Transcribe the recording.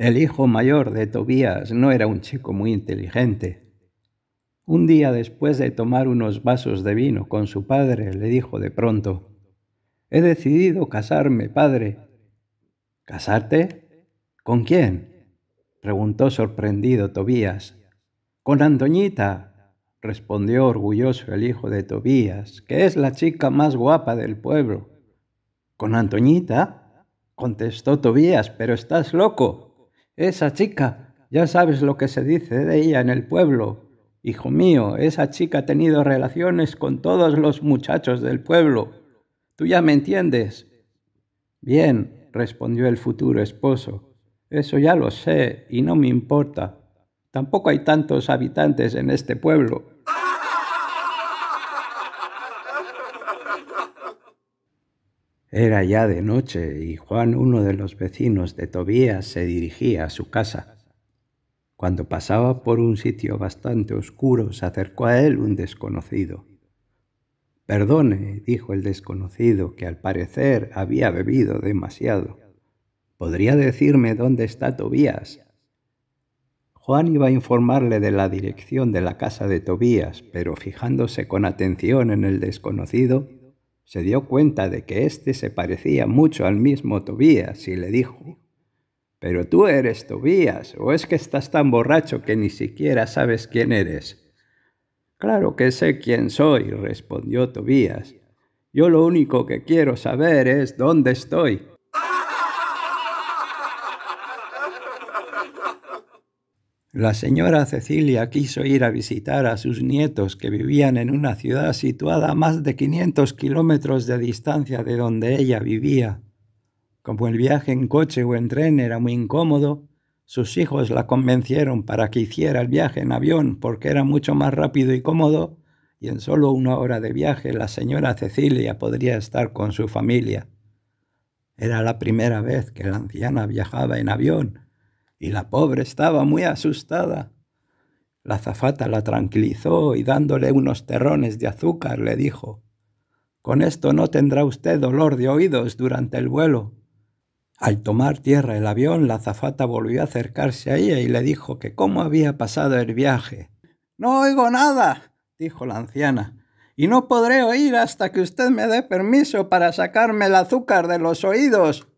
El hijo mayor de Tobías no era un chico muy inteligente. Un día después de tomar unos vasos de vino con su padre, le dijo de pronto, He decidido casarme, padre. ¿Casarte? ¿Con quién? preguntó sorprendido Tobías. Con Antoñita, respondió orgulloso el hijo de Tobías, que es la chica más guapa del pueblo. ¿Con Antoñita? contestó Tobías, pero estás loco. Esa chica, ya sabes lo que se dice de ella en el pueblo. Hijo mío, esa chica ha tenido relaciones con todos los muchachos del pueblo. Tú ya me entiendes. Bien, respondió el futuro esposo. Eso ya lo sé y no me importa. Tampoco hay tantos habitantes en este pueblo. Era ya de noche y Juan, uno de los vecinos de Tobías, se dirigía a su casa. Cuando pasaba por un sitio bastante oscuro, se acercó a él un desconocido. Perdone, dijo el desconocido, que al parecer había bebido demasiado. ¿Podría decirme dónde está Tobías? Juan iba a informarle de la dirección de la casa de Tobías, pero fijándose con atención en el desconocido, se dio cuenta de que éste se parecía mucho al mismo Tobías y le dijo, Pero tú eres Tobías, o es que estás tan borracho que ni siquiera sabes quién eres. Claro que sé quién soy, respondió Tobías. Yo lo único que quiero saber es dónde estoy. La señora Cecilia quiso ir a visitar a sus nietos que vivían en una ciudad situada a más de 500 kilómetros de distancia de donde ella vivía. Como el viaje en coche o en tren era muy incómodo, sus hijos la convencieron para que hiciera el viaje en avión porque era mucho más rápido y cómodo y en solo una hora de viaje la señora Cecilia podría estar con su familia. Era la primera vez que la anciana viajaba en avión y la pobre estaba muy asustada. La zafata la tranquilizó y dándole unos terrones de azúcar le dijo, Con esto no tendrá usted dolor de oídos durante el vuelo. Al tomar tierra el avión, la zafata volvió a acercarse a ella y le dijo que cómo había pasado el viaje. No oigo nada, dijo la anciana, y no podré oír hasta que usted me dé permiso para sacarme el azúcar de los oídos.